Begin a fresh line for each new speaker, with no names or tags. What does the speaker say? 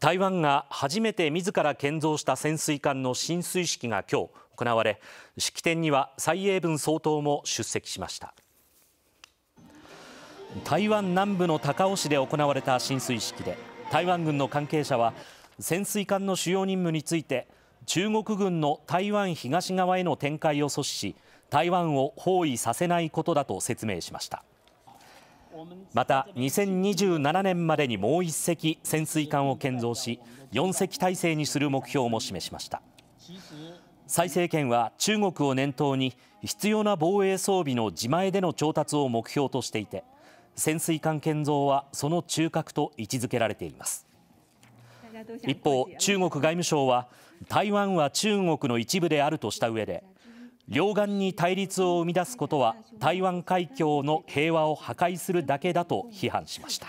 台湾が初めて自ら建造した潜水艦の浸水式が今日行われ式典には蔡英文総統も出席しました台湾南部の高雄市で行われた浸水式で台湾軍の関係者は潜水艦の主要任務について中国軍の台湾東側への展開を阻止し台湾を包囲させないことだと説明しましたまた2027年までにもう1隻潜水艦を建造し4隻体制にする目標も示しました蔡政権は中国を念頭に必要な防衛装備の自前での調達を目標としていて潜水艦建造はその中核と位置づけられています一方中国外務省は台湾は中国の一部であるとした上で両岸に対立を生み出すことは台湾海峡の平和を破壊するだけだと批判しました。